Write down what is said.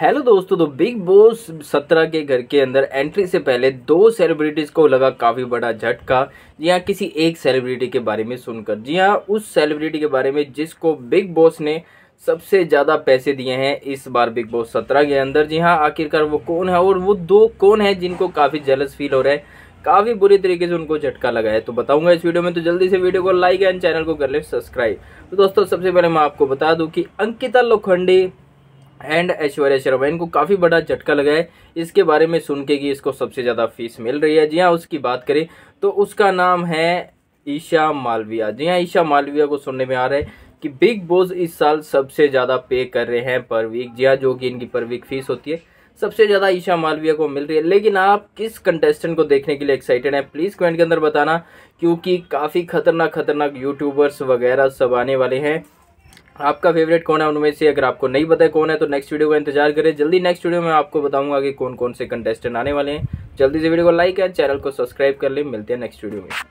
hello दोस्तों तो big boss सत्रह के घर के अंदर एंट्री से पहले दो सेलिब्रिटीज़ को लगा काफ़ी बड़ा झटका जी हाँ किसी एक सेलिब्रिटी के बारे में सुनकर जी हाँ उस सेलिब्रिटी के बारे में जिसको बिग बॉस ने सबसे ज़्यादा पैसे दिए हैं इस बार बिग बॉस सत्रह के अंदर जी हाँ आखिरकार वो कौन है और वो दो कौन है जिनको काफ़ी जलस फील हो रहा है काफ़ी बुरी तरीके से उनको झटका लगा है तो बताऊंगा इस वीडियो में तो जल्दी से वीडियो को लाइक एंड चैनल को कर ले सब्सक्राइब तो दोस्तों सबसे पहले मैं आपको बता दूं कि अंकिता लोखंडे एंड ऐश्वर्या शर्मा इनको काफ़ी बड़ा झटका लगा है इसके बारे में सुन के कि इसको सबसे ज़्यादा फीस मिल रही है जी हाँ उसकी बात करें तो उसका नाम है ईशा मालविया जी हाँ ईशा मालविया को सुनने में आ रहा है कि बिग बॉस इस साल सबसे ज़्यादा पे कर रहे हैं पर वीक जी हाँ जो कि इनकी पर वीक फीस होती है सबसे ज़्यादा ईशा मालविया को मिल रही है लेकिन आप किस कंटेस्टेंट को देखने के लिए एक्साइटेड हैं प्लीज़ कमेंट के अंदर बताना क्योंकि काफ़ी खतरनाक खतरनाक यूट्यूबर्स वगैरह सब आने वाले हैं आपका फेवरेट कौन है उनमें से अगर आपको नहीं पता कौन है तो नेक्स्ट वीडियो का इंतजार करें जल्दी नेक्स्ट वीडियो में आपको बताऊंगा कि कौन कौन से कंटेस्टेंट आने वाले हैं जल्दी से वीडियो को लाइक है चैनल को सब्सक्राइब कर लें मिलते हैं नेक्स्ट वीडियो में